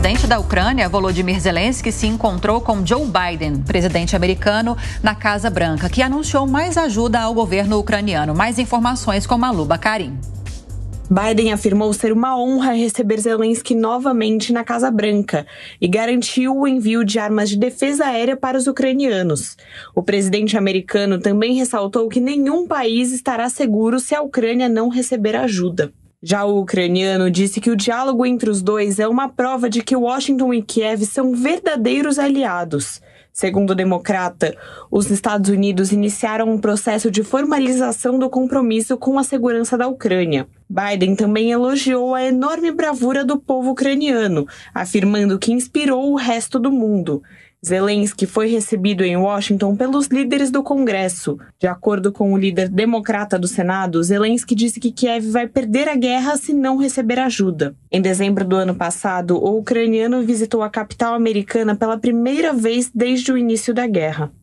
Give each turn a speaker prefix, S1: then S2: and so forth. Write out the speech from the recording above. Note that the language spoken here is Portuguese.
S1: presidente da Ucrânia, Volodymyr Zelensky, se encontrou com Joe Biden, presidente americano, na Casa Branca, que anunciou mais ajuda ao governo ucraniano. Mais informações com Maluba Karim.
S2: Biden afirmou ser uma honra receber Zelensky novamente na Casa Branca e garantiu o envio de armas de defesa aérea para os ucranianos. O presidente americano também ressaltou que nenhum país estará seguro se a Ucrânia não receber ajuda. Já o ucraniano disse que o diálogo entre os dois é uma prova de que Washington e Kiev são verdadeiros aliados. Segundo o democrata, os Estados Unidos iniciaram um processo de formalização do compromisso com a segurança da Ucrânia. Biden também elogiou a enorme bravura do povo ucraniano, afirmando que inspirou o resto do mundo. Zelensky foi recebido em Washington pelos líderes do Congresso. De acordo com o líder democrata do Senado, Zelensky disse que Kiev vai perder a guerra se não receber ajuda. Em dezembro do ano passado, o ucraniano visitou a capital americana pela primeira vez desde o início da guerra.